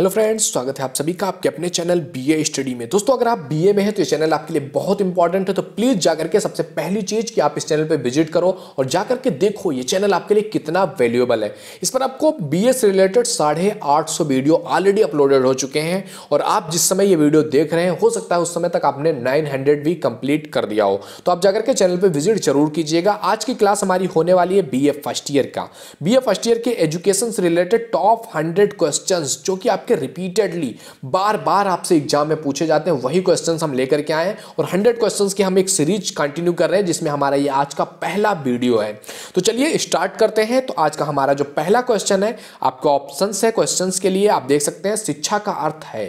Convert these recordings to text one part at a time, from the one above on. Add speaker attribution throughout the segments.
Speaker 1: hello friends स्वागत है आप सभी का आपके अपने चैनल बीए स्टडी में दोस्तों अगर आप बीए में हैं तो ये चैनल आपके लिए बहुत इंपॉर्टेंट है तो प्लीज़ जाकर के सबसे पहली चीज़ कि आप इस चैनल पे विजिट करो और जाकर के देखो ये चैनल आपके लिए कितना वैल्यूएबल है इस पर आपको बी से रिलेटेड साढ़े आठ सौ वीडियो ऑलरेडी अपलोडेड हो चुके हैं और आप जिस समय ये वीडियो देख रहे हैं हो सकता है उस समय तक आपने नाइन हंड्रेड भी कंप्लीट कर दिया हो तो आप जाकर के चैनल पर विजिट जरूर कीजिएगा आज की क्लास हमारी होने वाली है बी फर्स्ट ईयर का बी फर्स्ट ईयर के एजुकेशन से रिलेटेड टॉप हंड्रेड क्वेश्चन जो कि आप आपके रिपीटेडली बार बार आपसे एग्जाम में पूछे जाते हैं वही क्वेश्चन हम लेकर के आए हैं और हंड्रेड क्वेश्चन की हम एक सीरीज कंटिन्यू कर रहे हैं जिसमें हमारा ये आज का पहला वीडियो है तो चलिए स्टार्ट करते हैं तो आज का हमारा जो पहला क्वेश्चन है आपका ऑप्शन है क्वेश्चन के लिए आप देख सकते हैं शिक्षा का अर्थ है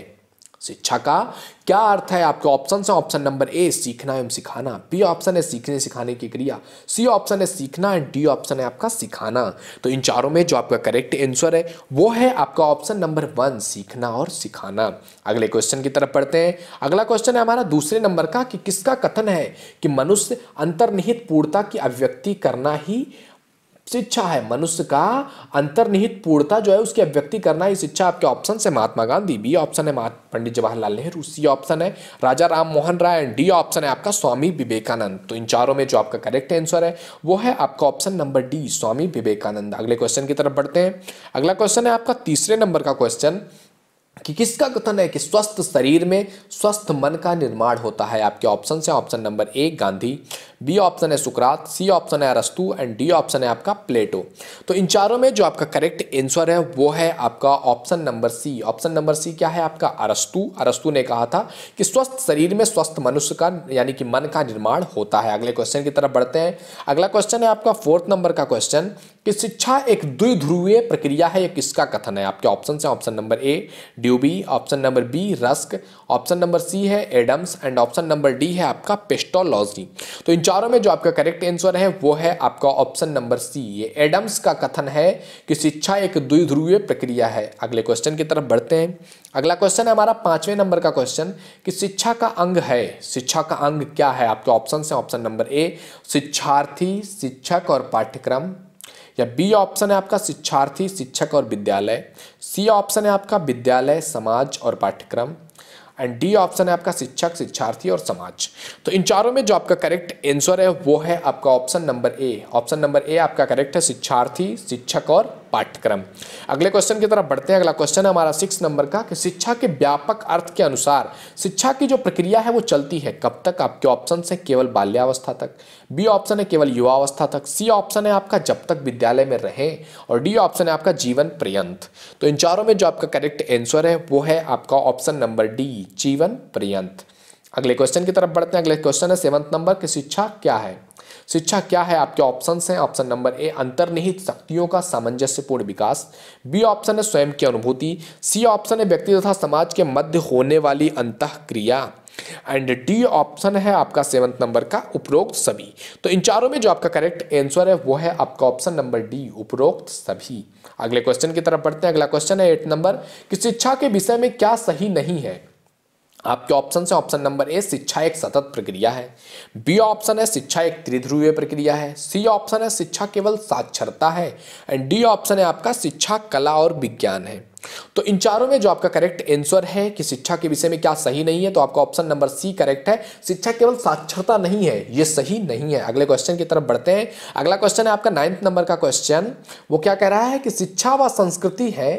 Speaker 1: शिक्षा का क्या अर्थ है आपके ऑप्शन है ऑप्शन नंबर ए सीखना एवं सिखाना बी ऑप्शन है सीखने सिखाने की क्रिया सी ऑप्शन है सीखना एंड डी ऑप्शन है आपका सिखाना तो इन चारों में जो आपका करेक्ट आंसर है वो है आपका ऑप्शन नंबर वन सीखना और सिखाना अगले क्वेश्चन की तरफ पढ़ते हैं अगला क्वेश्चन है हमारा दूसरे नंबर का कि किसका कथन है कि मनुष्य अंतर्निहित पूर्णता की अभिव्यक्ति करना ही शिक्षा है मनुष्य का अंतर्निहित पूर्णता जो है उसकी अभिव्यक्ति करना ही शिक्षा आपके ऑप्शन से महात्मा गांधी बी ऑप्शन है पंडित जवाहरलाल नेहरू सी ऑप्शन है Raja Ram Mohan Roy and D option है आपका स्वामी विवेकानंद तो इन चारों में जो आपका करेक्ट आंसर है वो है आपका option number D Swami Vivekananda अगले क्वेश्चन की तरफ बढ़ते हैं अगला क्वेश्चन है आपका तीसरे नंबर का क्वेश्चन कि किसका कथन है कि स्वस्थ शरीर में स्वस्थ मन का निर्माण होता है आपके ऑप्शन से option number A Gandhi B option है सुकरात सी ऑप्शन है अरस्तु एंड डी ऑप्शन है आपका प्लेटो तो इन चारों में जो आपका करेक्ट आंसर है वो है आपका option number C option number C क्या है आपका अरस्तु अरस्तु ने कहा था कि स्वस्थ शरीर में स्वस्थ मनुष्य का यानी कि मन का निर्माण होता है अगले क्वेश्चन की तरफ बढ़ते हैं अगला क्वेश्चन है आपका फोर्थ नंबर का क्वेश्चन कि शिक्षा एक द्विध्रुवीय प्रक्रिया है यह किसका कथन है आपके ऑप्शन है option number A Dewey option number B Rusk option number C है Adams and option number D है आपका पेस्टोलॉजी तो इन चारों में जो आपका करेक्ट आंसर है वो है आपका ऑप्शन नंबर सी ये एडम्स का कथन है कि शिक्षा एक द्विध्रुवीय प्रक्रिया है अगले क्वेश्चन की तरफ बढ़ते हैं अगला क्वेश्चन है हमारा पांचवें नंबर का क्वेश्चन कि शिक्षा का अंग है शिक्षा का अंग क्या है आपके ऑप्शन है ऑप्शन नंबर ए शिक्षार्थी शिक्षक और पाठ्यक्रम या बी ऑप्शन है आपका शिक्षार्थी शिक्षक और विद्यालय सी ऑप्शन है आपका विद्यालय समाज और पाठ्यक्रम एंड डी ऑप्शन है आपका शिक्षक शिक्षार्थी और समाज तो इन चारों में जो आपका करेक्ट आंसर है वो है आपका option number A option number A आपका करेक्ट है शिक्षार्थी शिक्षक और पाठ्यक्रम अगले क्वेश्चन की तरफ बढ़ते हैं अगला क्वेश्चन है हमारा सिक्स नंबर का कि शिक्षा के व्यापक अर्थ के अनुसार शिक्षा की जो प्रक्रिया है वो चलती है कब तक आपके ऑप्शन है केवल बाल्यावस्था तक बी ऑप्शन है केवल युवावस्था तक सी ऑप्शन है आपका जब तक विद्यालय में रहें और डी ऑप्शन है आपका जीवन पर्यंत तो इन चारों में जो आपका करेक्ट आंसर है वो है आपका ऑप्शन नंबर डी जीवन पर्यंत अगले क्वेश्चन की तरफ बढ़ते हैं अगले क्वेश्चन है सेवंथ नंबर की शिक्षा क्या है शिक्षा क्या है आपके ऑप्शन हैं ऑप्शन नंबर ए अंतर्निहित शक्तियों का सामंजस्यपूर्ण विकास बी ऑप्शन है स्वयं की अनुभूति सी ऑप्शन है व्यक्ति तथा समाज के मध्य होने वाली अंत क्रिया एंड डी ऑप्शन है आपका सेवंथ नंबर का उपरोक्त सभी तो इन चारों में जो आपका करेक्ट आंसर है वो है आपका ऑप्शन नंबर डी उपरोक्त सभी अगले क्वेश्चन की तरफ बढ़ते हैं अगला क्वेश्चन है एट नंबर कि शिक्षा के विषय में क्या सही नहीं है आपके ऑप्शन से ऑप्शन नंबर ए शिक्षा एक सतत प्रक्रिया है बी ऑप्शन है शिक्षा एक त्रिध्रुवीय प्रक्रिया है सी ऑप्शन है शिक्षा केवल साक्षरता है एंड डी ऑप्शन है आपका शिक्षा कला और विज्ञान है तो इन चारों में जो आपका करेक्ट आंसर है कि शिक्षा के विषय में क्या सही नहीं है तो आपका ऑप्शन नंबर सी करेक्ट है शिक्षा केवल साक्षरता नहीं है ये सही नहीं है अगले क्वेश्चन की तरफ बढ़ते हैं अगला क्वेश्चन है आपका नाइन्थ नंबर का क्वेश्चन वो क्या कह रहा है कि शिक्षा व संस्कृति है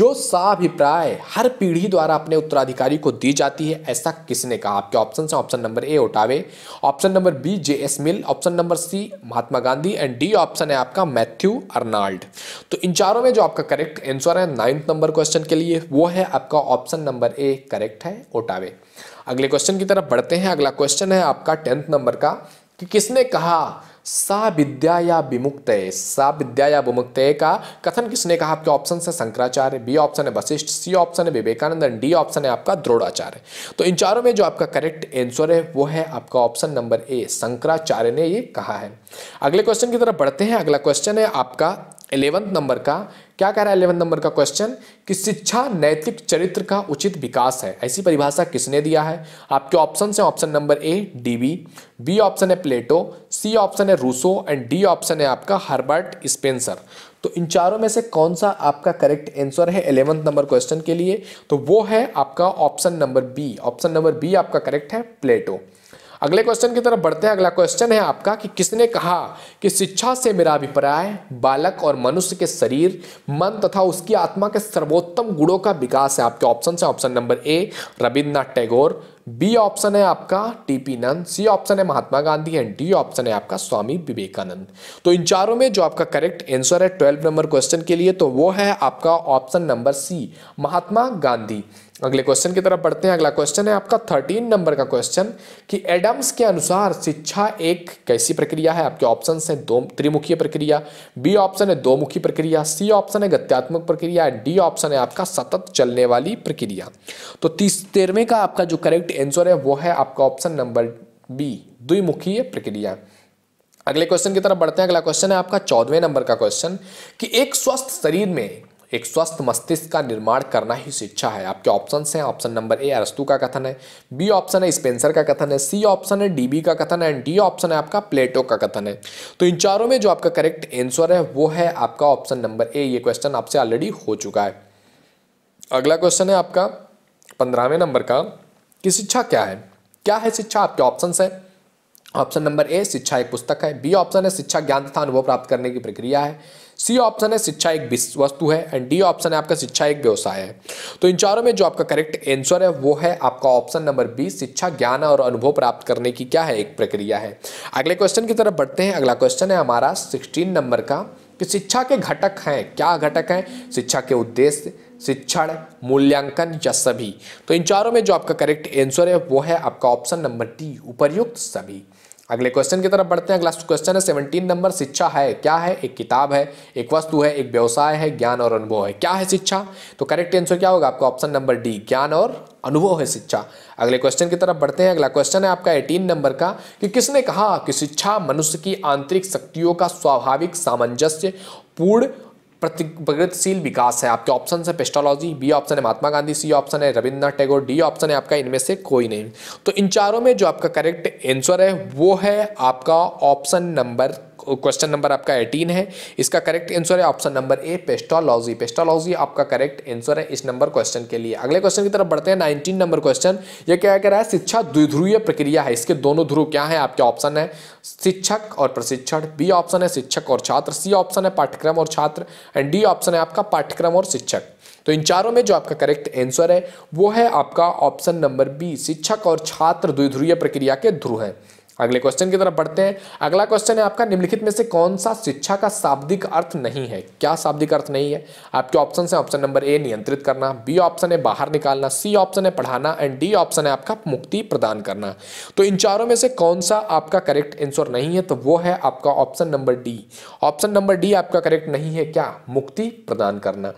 Speaker 1: जो साभिप्राय हर पीढ़ी द्वारा अपने उत्तराधिकारी को दी जाती है ऐसा किसने कहा आपके ऑप्शन है option number A Ottaway option number B J S Mill option number C Mahatma Gandhi and D option है आपका मैथ्यू अर्नाल्ड तो इन चारों में जो आपका करेक्ट आंसर है नाइन्थ नंबर क्वेश्चन के लिए वो है आपका ऑप्शन नंबर ए करेक्ट है ओटावे अगले क्वेश्चन की तरफ बढ़ते हैं अगला क्वेश्चन है आपका टेंथ नंबर का कि किसने कहा सा विद्या या विमुक्त सा विद्या या विमुक्त का कथन किसने कहा आपके ऑप्शन है शंकराचार्य बी ऑप्शन है वशिष्ठ सी ऑप्शन है विवेकानंद एंड डी ऑप्शन है आपका द्रोड़ाचार्य तो इन चारों में जो आपका करेक्ट आंसर है वो है आपका ऑप्शन नंबर ए शंकराचार्य ने ये कहा है अगले क्वेश्चन की तरफ बढ़ते हैं अगला क्वेश्चन है आपका इलेवंथ नंबर का क्या कह रहा है इलेवंथ नंबर का क्वेश्चन कि शिक्षा नैतिक चरित्र का उचित विकास है ऐसी परिभाषा किसने दिया है आपके ऑप्शन है option number A Dewey B option है प्लेटो सी ऑप्शन है रूसो एंड डी ऑप्शन है आपका हर्बर्ट स्पेंसर तो इन चारों में से कौन सा आपका करेक्ट आंसर है एलेवंथ नंबर क्वेश्चन के लिए तो वो है आपका option number B option number B आपका करेक्ट है प्लेटो अगले क्वेश्चन की तरफ बढ़ते हैं अगला क्वेश्चन है आपका कि किसने कहा कि शिक्षा से मेरा अभिप्राय बालक और मनुष्य के शरीर मन तथा उसकी आत्मा के सर्वोत्तम गुणों का विकास है आपके ऑप्शन है option number A Rabindranath Tagore B option है आपका टीपी नंद सी ऑप्शन है Mahatma Gandhi and D option है आपका स्वामी विवेकानंद तो इन चारों में जो आपका करेक्ट आंसर है ट्वेल्व नंबर क्वेश्चन के लिए तो वो है आपका option number C Mahatma Gandhi अगले क्वेश्चन की तरफ बढ़ते हैं अगला क्वेश्चन है आपका थर्टीन नंबर का क्वेश्चन कि एडम्स के अनुसार शिक्षा एक कैसी प्रक्रिया है आपके ऑप्शन है दो त्रिमुखीय प्रक्रिया बी ऑप्शन है दो मुखी प्रक्रिया सी ऑप्शन है गत्यात्मक प्रक्रिया डी ऑप्शन है आपका सतत चलने वाली प्रक्रिया तो तीस तेरहवें का आपका जो करेक्ट आंसर है वो है आपका ऑप्शन नंबर बी द्विमुखीय प्रक्रिया अगले क्वेश्चन की तरफ बढ़ते हैं अगला क्वेश्चन है आपका चौदवें नंबर का क्वेश्चन कि एक स्वस्थ शरीर में एक स्वस्थ मस्तिष्क का निर्माण करना ही शिक्षा है आपके ऑप्शन हैं ऑप्शन नंबर ए अरस्तु का कथन है बी ऑप्शन है स्पेंसर का कथन है सी ऑप्शन है डीबी का कथन है एंड डी ऑप्शन है आपका प्लेटो का कथन है तो इन चारों में जो आपका करेक्ट आंसर है वो है आपका ऑप्शन नंबर ए ये क्वेश्चन आपसे ऑलरेडी हो चुका है अगला क्वेश्चन है आपका पंद्रहवें नंबर का कि शिक्षा क्या है क्या है शिक्षा आपके ऑप्शन है ऑप्शन नंबर ए शिक्षा एक पुस्तक है बी ऑप्शन है शिक्षा ज्ञान तथा अनुभव प्राप्त करने की प्रक्रिया है सी ऑप्शन है शिक्षा एक वस्तु है एंड डी ऑप्शन है आपका शिक्षा एक व्यवसाय है तो इन चारों में जो आपका करेक्ट आंसर है वो है आपका ऑप्शन नंबर बी शिक्षा ज्ञान और अनुभव प्राप्त करने की क्या है एक प्रक्रिया है अगले क्वेश्चन की तरफ बढ़ते हैं अगला क्वेश्चन है हमारा सिक्सटीन नंबर का कि शिक्षा के घटक हैं क्या घटक हैं शिक्षा के उद्देश्य शिक्षण मूल्यांकन या सभी तो इन चारों में जो आपका करेक्ट आंसर है वो है आपका ऑप्शन नंबर डी उपर्युक्त सभी अगले क्वेश्चन की तरफ बढ़ते हैं अगला क्वेश्चन है सेवनटीन नंबर शिक्षा है क्या है एक किताब है एक वस्तु है एक व्यवसाय है ज्ञान और अनुभव है क्या है शिक्षा तो करेक्ट आंसर क्या होगा आपका ऑप्शन नंबर डी ज्ञान और अनुभव है शिक्षा अगले क्वेश्चन की तरफ बढ़ते हैं अगला क्वेश्चन है आपका एटीन नंबर का कि किसने कहा कि शिक्षा मनुष्य की आंतरिक शक्तियों का स्वाभाविक सामंजस्य पूर्ण प्रगतिशील विकास है आपके ऑप्शन है पेस्टोलॉजी बी ऑप्शन है महात्मा गांधी सी ऑप्शन है रविंद्रनाथ टैगोर डी ऑप्शन है आपका इनमें से कोई नहीं तो इन चारों में जो आपका करेक्ट आंसर है वो है आपका ऑप्शन नंबर क्वेश्चन नंबर आपका एटीन है इसका करेक्ट आंसर है option number A Pestalozzi Pestalozzi आपका करेक्ट आंसर है इस नंबर क्वेश्चन के लिए अगले क्वेश्चन की तरफ बढ़ते हैं नाइनटीन नंबर क्वेश्चन ये क्या कह रहा है शिक्षा द्विध्रुवीय प्रक्रिया है इसके दोनों ध्रुव क्या है आपके ऑप्शन है शिक्षक और प्रशिक्षण बी ऑप्शन है शिक्षक और छात्र सी ऑप्शन है पाठ्यक्रम और छात्र एंड डी ऑप्शन है आपका पाठ्यक्रम और शिक्षक तो इन चारों में जो आपका करेक्ट आंसर है वो है आपका ऑप्शन नंबर बी शिक्षक और छात्र द्विध्रुवीय प्रक्रिया के ध्रुव है अगले क्वेश्चन की तरफ बढ़ते हैं अगला क्वेश्चन है आपका निम्नलिखित में से कौन सा शिक्षा का शाब्दिक अर्थ नहीं है क्या शाब्दिक अर्थ नहीं है आपके ऑप्शन है ऑप्शन नंबर ए नियंत्रित करना बी ऑप्शन है बाहर निकालना सी ऑप्शन है पढ़ाना एंड डी ऑप्शन है आपका मुक्ति प्रदान करना तो इन चारों में से कौन सा आपका करेक्ट आंसर नहीं है तो वो है आपका option number D option number D आपका करेक्ट नहीं है क्या मुक्ति प्रदान करना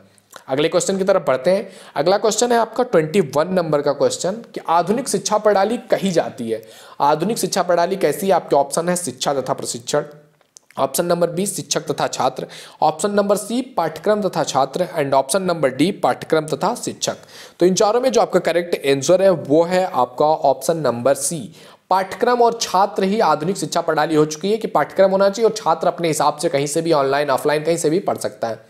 Speaker 1: अगले क्वेश्चन की तरफ बढ़ते हैं अगला क्वेश्चन है आपका 21 नंबर का क्वेश्चन कि आधुनिक शिक्षा प्रणाली कही जाती है आधुनिक शिक्षा प्रणाली कैसी है आपके ऑप्शन है शिक्षा तथा प्रशिक्षण ऑप्शन नंबर बी शिक्षक तथा छात्र ऑप्शन नंबर सी पाठ्यक्रम तथा छात्र एंड ऑप्शन नंबर डी पाठ्यक्रम तथा शिक्षक तो इन चारों में जो आपका करेक्ट आंसर है वो है आपका ऑप्शन नंबर सी पाठ्यक्रम और छात्र ही आधुनिक शिक्षा प्रणाली हो चुकी है कि पाठ्यक्रम होना चाहिए और छात्र अपने हिसाब से कहीं से भी ऑनलाइन ऑफलाइन कहीं से भी पढ़ सकता है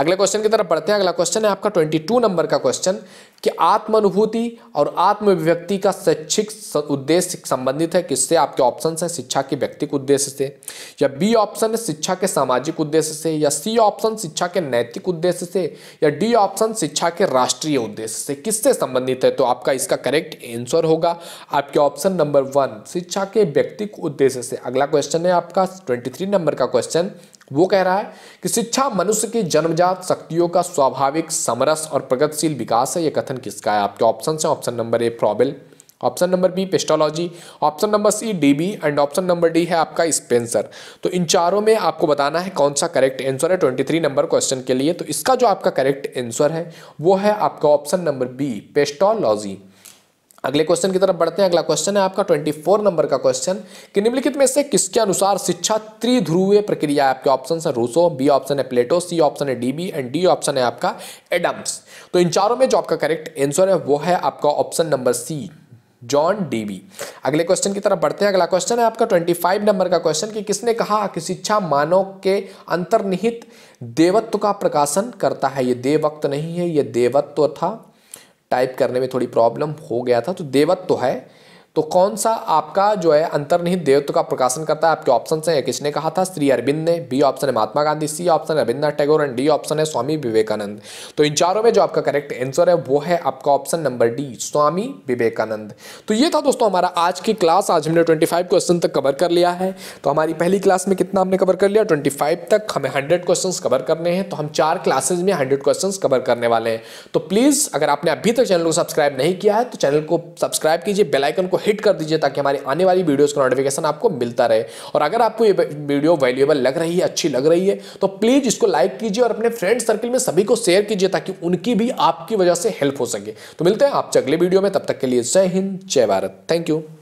Speaker 1: अगले क्वेश्चन की तरफ बढ़ते हैं अगला क्वेश्चन है आपका ट्वेंटी टू नंबर का क्वेश्चन कि अनुभूति और आत्मव्यक्ति का शैक्षिक उद्देश्य संबंधित है किससे आपके ऑप्शन है शिक्षा के व्यक्तिक उद्देश्य से या बी ऑप्शन है शिक्षा के सामाजिक उद्देश्य से या सी ऑप्शन शिक्षा के नैतिक उद्देश्य से या डी ऑप्शन शिक्षा के राष्ट्रीय उद्देश्य से किससे संबंधित है तो आपका इसका करेक्ट आंसर होगा आपके ऑप्शन नंबर वन शिक्षा के व्यक्तिक उद्देश्य से अगला क्वेश्चन है आपका ट्वेंटी नंबर का क्वेश्चन वो कह रहा है कि शिक्षा मनुष्य की जन्मजात शक्तियों का स्वाभाविक समरस और प्रगतिशील विकास है यह समर्थन किसका है आपके ऑप्शन है option number A Froebel option number B Pestalozzi option number C Dewey and option number D है आपका स्पेंसर तो इन चारों में आपको बताना है कौन सा करेक्ट आंसर है 23 नंबर क्वेश्चन के लिए तो इसका जो आपका करेक्ट आंसर है वो है आपका ऑप्शन नंबर बी पेस्टोलॉजी अगले क्वेश्चन की तरफ बढ़ते हैं अगला क्वेश्चन है आपका 24 नंबर का क्वेश्चन कि निम्नलिखित में से किसके अनुसार शिक्षा त्रिध्रुवीय प्रक्रिया है आपके ऑप्शन है रूसो बी ऑप्शन है प्लेटो सी ऑप्शन है डीबी एंड डी ऑप्शन है आपका एडम्स तो इन चारों में जो आपका करेक्ट आंसर है वो है आपका option number C John Dewey अगले क्वेश्चन की तरफ बढ़ते हैं अगला क्वेश्चन है आपका 25 नंबर का क्वेश्चन कि किसने कहा कि शिक्षा मानव के अंतर्निहित देवत्व का प्रकाशन करता है ये देवक्त नहीं है ये देवत्व था टाइप करने में थोड़ी प्रॉब्लम हो गया था तो देवत तो है तो कौन सा आपका जो है अंतर्निहित देवत्व का प्रकाशन करता है आपके ऑप्शन है किसने कहा था श्री अरविंद ने बी ऑप्शन है महात्मा गांधी सी ऑप्शन है Rabindranath Tagore and D option है स्वामी विवेकानंद तो इन चारों में जो आपका करेक्ट आंसर है वो है आपका option number D Swami Vivekananda तो ये था दोस्तों हमारा आज की क्लास आज हमने ट्वेंटी क्वेश्चन तक कवर कर लिया है तो हमारी पहली क्लास में कितना हमने कवर कर लिया ट्वेंटी तक हमें हंड्रेड क्वेश्चन कवर करने हैं तो हम चार क्लासेज में हंड्रेड क्वेश्चन कवर करने वाले हैं तो प्लीज़ अगर आपने अभी तक चैनल को सब्सक्राइब नहीं किया है तो चैनल को सब्सक्राइब कीजिए बेलाइकन को हिट कर दीजिए ताकि हमारी आने वाली वीडियोज़ का नोटिफिकेशन आपको मिलता रहे और अगर आपको ये वीडियो वैल्यूएबल लग रही है अच्छी लग रही है तो प्लीज़ इसको लाइक कीजिए और अपने फ्रेंड सर्कल में सभी को शेयर कीजिए ताकि उनकी भी आपकी वजह से हेल्प हो सके तो मिलते हैं आपसे अगले वीडियो में तब तक के लिए जय हिंद जय भारत थैंक यू